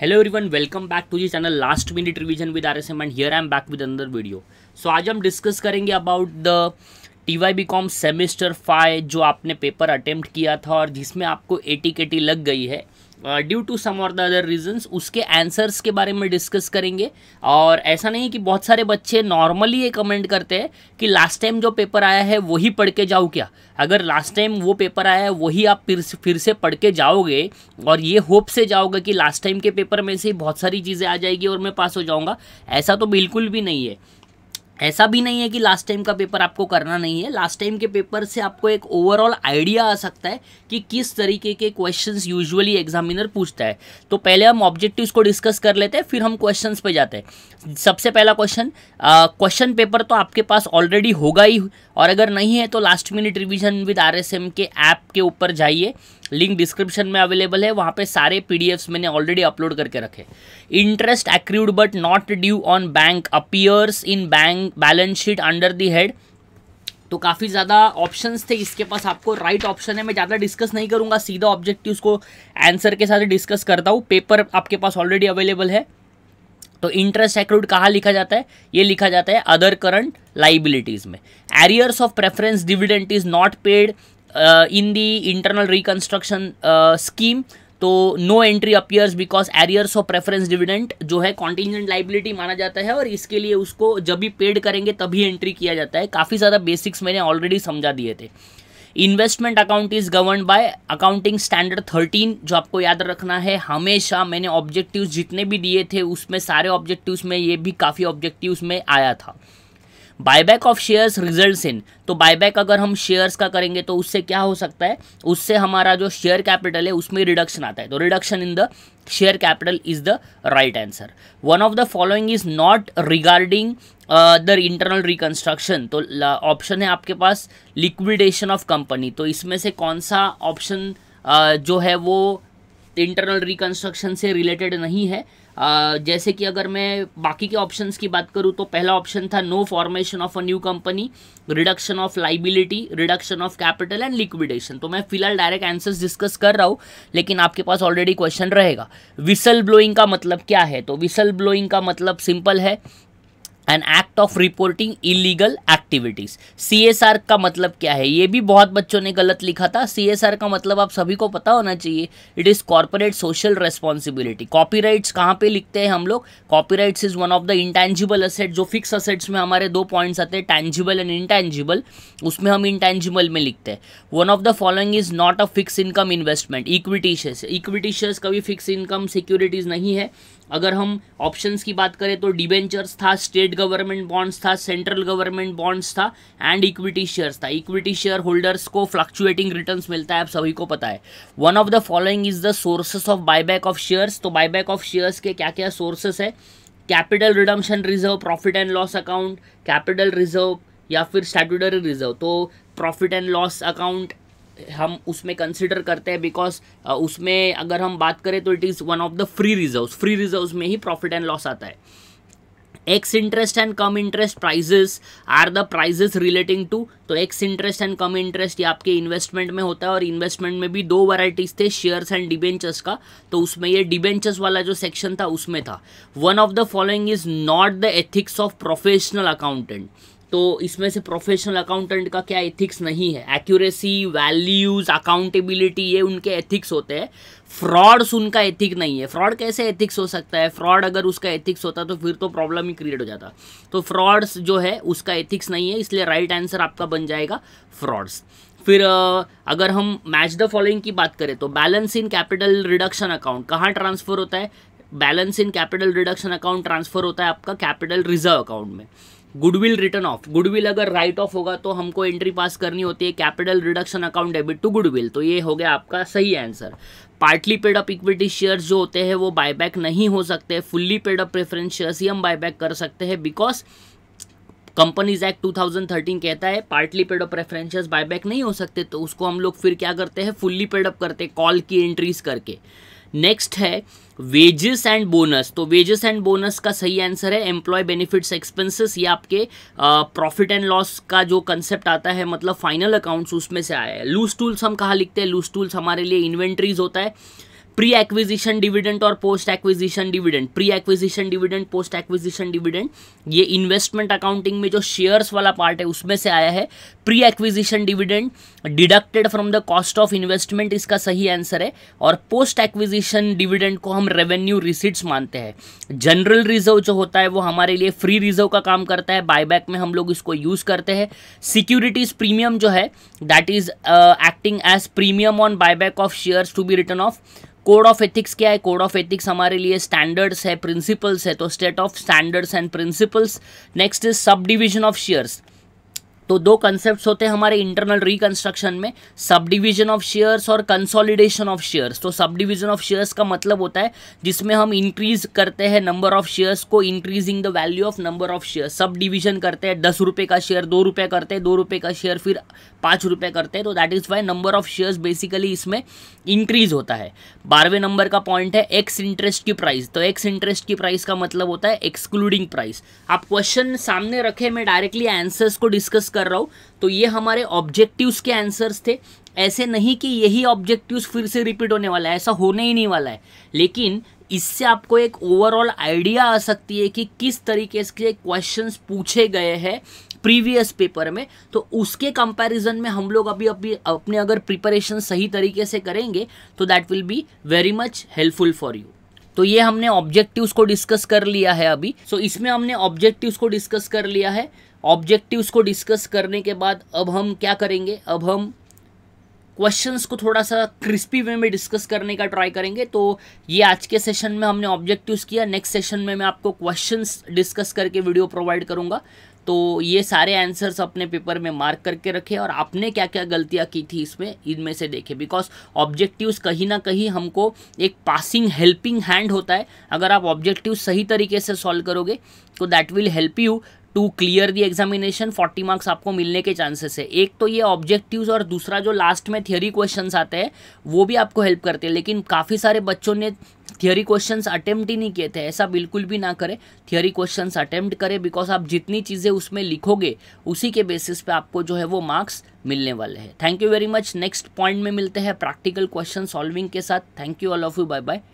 hello everyone welcome back to G channel last minute revision with R S M and here I am back with another video so आज हम discuss करेंगे about the T Y B com semester five जो आपने paper attempt किया था और जिसमें आपको ए टी के टी लग गई है ड्यू टू सम और द अदर रीजंस उसके आंसर्स के बारे में डिस्कस करेंगे और ऐसा नहीं कि बहुत सारे बच्चे नॉर्मली ये कमेंट करते हैं कि लास्ट टाइम जो पेपर आया है वही पढ़ के जाओ क्या अगर लास्ट टाइम वो पेपर आया है वही आप फिर फिर से पढ़ के जाओगे और ये होप से जाओगे कि लास्ट टाइम के पेपर में से बहुत सारी चीज़ें आ जाएगी और मैं पास हो जाऊँगा ऐसा तो बिल्कुल भी नहीं है ऐसा भी नहीं है कि लास्ट टाइम का पेपर आपको करना नहीं है लास्ट टाइम के पेपर से आपको एक ओवरऑल आइडिया आ सकता है कि किस तरीके के क्वेश्चंस यूजुअली एग्जामिनर पूछता है तो पहले हम ऑब्जेक्टिव्स को डिस्कस कर लेते हैं फिर हम क्वेश्चंस पे जाते हैं सबसे पहला क्वेश्चन क्वेश्चन पेपर तो आपके पास ऑलरेडी होगा ही और अगर नहीं है तो last minute revision with R K app के ऊपर जाइए लिंक डिस्क्रिप्शन में अवेलेबल है वहाँ पे सारे पी मैंने ऑलरेडी अपलोड करके रखे interest accrued but not due on bank appears in bank bank balance sheet under the head तो काफ़ी ज़्यादा ऑप्शंस थे इसके पास आपको राइट ऑप्शन है मैं ज़्यादा डिस्कस नहीं करूँगा सीधा ऑब्जेक्टिव को आंसर के साथ डिस्कस करता हूँ पेपर आपके पास ऑलरेडी अवेलेबल है तो इंटरेस्ट एक्रूड कहाँ लिखा जाता है ये लिखा जाता है अदर करंट लाइबिलिटीज़ में arrears of preference dividend is not paid in the internal reconstruction scheme तो no entry appears because arrears of preference dividend जो है कॉन्टीजेंट लाइबिलिटी माना जाता है और इसके लिए उसको जब भी पेड करेंगे तभी एंट्री किया जाता है काफ़ी ज़्यादा बेसिक्स मैंने ऑलरेडी समझा दिए थे investment account is govern by accounting standard thirteen जो आपको याद रखना है हमेशा मैंने ऑब्जेक्टिव्स जितने भी दिए थे उसमें सारे ऑब्जेक्टिव्स में ये भी काफ़ी ऑब्जेक्टिव्स में आया था buyback of shares result in तो बायबैक अगर हम शेयर्स का करेंगे तो उससे क्या हो सकता है उससे हमारा जो शेयर कैपिटल है उसमें रिडक्शन आता है तो reduction in the share capital is the right answer one of the following is not regarding the internal reconstruction तो ऑप्शन है आपके पास लिक्विडेशन ऑफ कंपनी तो इसमें से कौन सा ऑप्शन uh, जो है वो इंटरनल रिकन्स्ट्रक्शन से रिलेटेड नहीं है आ, जैसे कि अगर मैं बाकी के ऑप्शंस की बात करूँ तो पहला ऑप्शन था no formation of a new company reduction of liability reduction of capital and liquidation तो मैं फिलहाल डायरेक्ट आंसर्स डिस्कस कर रहा हूँ लेकिन आपके पास ऑलरेडी क्वेश्चन रहेगा विसल ब्लोइंग का मतलब क्या है तो विसल ब्लोइंग का मतलब सिंपल है an act of reporting illegal activities CSR का मतलब क्या है ये भी बहुत बच्चों ने गलत लिखा था सीएसआर का मतलब आप सभी को पता होना चाहिए it is corporate social responsibility copyrights कहाँ पे लिखते हैं हम लोग copyright is one of the intangible asset जो फिक्स असेट्स में हमारे दो पॉइंट्स आते हैं टेंजिबल एंड इंटेंजिबल उसमें हम इंटेंजिबल में लिखते हैं one of the following is not a fix income investment equity share equity share कभी फिक्स इनकम सिक्योरिटीज़ नहीं है अगर हम ऑप्शन की बात करें तो डिबेंचर्स था स्टेट स्टेट गवर्नमेंट बॉन्ड्स था सेंट्रल गवर्नमेंट बॉन्ड्स था एंड इक्विटी शेयर्स था इक्विटी शेयर होल्डर्स को फ्लक्चुएटिंग रिटर्न मिलता है आप सभी को पता है one of the following is the sources of buyback of shares तो बायबैक ऑफ शेयर्स के क्या क्या सोर्सेस है capital redemption reserve profit and loss account capital reserve या फिर स्टैट्यूटरी रिजर्व तो प्रॉफिट एंड लॉस अकाउंट हम उसमें कंसिडर करते हैं बिकॉज उसमें अगर हम बात करें तो it is one of the free reserve free reserve में ही प्रॉफिट एंड लॉस आता है ex interest and cum interest prices are the prices relating to तो ex interest and cum interest ये आपके इन्वेस्टमेंट में होता है और इन्वेस्टमेंट में भी दो वैराइटीज थे शेयर्स एंड डिबेंचर्स का तो उसमें ये डिबेंचर्स वाला जो सेक्शन था उसमें था one of the following is not the ethics of professional accountant तो इसमें से प्रोफेशनल अकाउंटेंट का क्या एथिक्स नहीं है एक्यूरेसी वैल्यूज अकाउंटेबिलिटी ये उनके एथिक्स होते हैं फ्रॉड्स उनका एथिक नहीं है फ्रॉड कैसे एथिक्स हो सकता है फ्रॉड अगर उसका एथिक्स होता तो फिर तो प्रॉब्लम ही क्रिएट हो जाता तो फ्रॉड्स जो है उसका एथिक्स नहीं है इसलिए राइट आंसर आपका बन जाएगा फ्रॉड्स फिर अगर हम मैच द फॉलोइंग की बात करें तो balance in capital reduction account कहाँ ट्रांसफ़र होता है balance in capital reduction account transfer होता है आपका कैपिटल रिजर्व अकाउंट में गुडविल रिटर्न ऑफ गुडविल अगर राइट ऑफ होगा तो हमको एंट्री पास करनी होती है capital reduction account debit to goodwill तो ये हो गया आपका सही answer partly paid up equity share जो होते हैं वो बायबैक नहीं हो सकते fully paid up preference shares ही हम बायबैक कर सकते हैं बिकॉज कंपनीज एक्ट 2013 कहता है partly paid up preference buyback नहीं हो सकते तो उसको हम लोग फिर क्या करते हैं फुल्ली पेड अप करते कॉल की एंट्रीज करके नेक्स्ट है वेजेस एंड बोनस तो वेजेस एंड बोनस का सही आंसर है एम्प्लॉय बेनिफिट्स एक्सपेंसेस ये आपके प्रॉफिट एंड लॉस का जो कंसेप्ट आता है मतलब फाइनल अकाउंट्स उसमें से आया है लूज टूल्स हम कहाँ लिखते हैं लूज टूल्स हमारे लिए इन्वेंट्रीज होता है प्री एक्विजिशन डिविडेंट और post acquisition dividend pre acquisition dividend post acquisition dividend ये इन्वेस्टमेंट अकाउंटिंग में जो शेयर्स वाला पार्ट है उसमें से आया है pre acquisition dividend deducted from the cost of investment इसका सही आंसर है और पोस्ट एक्विजिशन डिविडेंट को हम रेवेन्यू रिसिट्स मानते हैं जनरल रिजर्व जो होता है वो हमारे लिए फ्री रिजर्व का काम करता है बायबैक में हम लोग इसको यूज़ करते हैं सिक्योरिटीज प्रीमियम जो है that is acting as premium on buyback of shares to be written off code of ethics क्या है कोड ऑफ एथिक्स हमारे लिए स्टैंडर्ड्स है प्रिंसिपल्स है तो state of standards and principles next is subdivision of shares तो दो concept होते हैं हमारे इंटरनल रिकंस्ट्रक्शन में सब डिविजन ऑफ शेयर्स और कंसोलिडेशन ऑफ शेयर्स तो सब डिविजन ऑफ शेयर्स का मतलब होता है जिसमें हम इंक्रीज करते हैं नंबर ऑफ शेयर्स को increasing the value of number of share subdivision करते हैं दस रुपये का शेयर दो रुपये करते हैं दो रुपये का शेयर फिर पाँच रुपये करते हैं तो that is why number of shares basically इसमें इंक्रीज होता है बारहवें नंबर का पॉइंट है एक्स इंटरेस्ट की प्राइस तो एक्स इंटरेस्ट की प्राइस का मतलब होता है एक्सक्लूडिंग प्राइस आप क्वेश्चन सामने रखे मैं डायरेक्टली आंसर्स को डिस्कस कर रहा हूँ तो ये हमारे ऑब्जेक्टिव्स के आंसर्स थे ऐसे नहीं कि यही ऑब्जेक्टिव्स फिर से रिपीट होने वाला है ऐसा होने ही नहीं वाला है लेकिन इससे आपको एक ओवरऑल आइडिया आ सकती है कि किस तरीके से क्वेश्चंस पूछे गए हैं प्रीवियस पेपर में तो उसके कंपैरिजन में हम लोग अभी अभी अपने अगर प्रिपरेशन सही तरीके से करेंगे तो that will be very much helpful for you तो ये हमने ऑब्जेक्टिव्स को डिस्कस कर लिया है अभी सो so, इसमें हमने ऑब्जेक्टिव्स को डिस्कस कर लिया है ऑब्जेक्टिव्स को डिस्कस करने के बाद अब हम क्या करेंगे अब हम क्वेश्चंस को थोड़ा सा क्रिस्पी वे में डिस्कस करने का ट्राई करेंगे तो ये आज के सेशन में हमने ऑब्जेक्टिव्स किया नेक्स्ट सेशन में मैं आपको क्वेश्चंस डिस्कस करके वीडियो प्रोवाइड करूँगा तो ये सारे आंसर्स अपने पेपर में मार्क करके रखे और आपने क्या क्या गलतियाँ की थी इसमें इनमें से देखें बिकॉज ऑब्जेक्टिव्स कहीं ना कहीं हमको एक पासिंग हेल्पिंग हैंड होता है अगर आप ऑब्जेक्टिव सही तरीके से सॉल्व करोगे तो that will help you to clear the examination forty marks आपको मिलने के चांसेस है एक तो ये ऑब्जेक्टिव्स और दूसरा जो लास्ट में थियोरी क्वेश्चंस आते हैं वो भी आपको हेल्प करते हैं लेकिन काफ़ी सारे बच्चों ने थियोरी क्वेश्चन अटेम्प्ट ही नहीं किए थे ऐसा बिल्कुल भी ना करें थियोरी क्वेश्चन अटेम्प्ट करें बिकॉज आप जितनी चीज़ें उसमें लिखोगे उसी के बेसिस पे आपको जो है वो मार्क्स मिलने वाले हैं thank you very much next point में मिलते हैं प्रैक्टिकल क्वेश्चन सॉल्विंग के साथ thank you all of you bye bye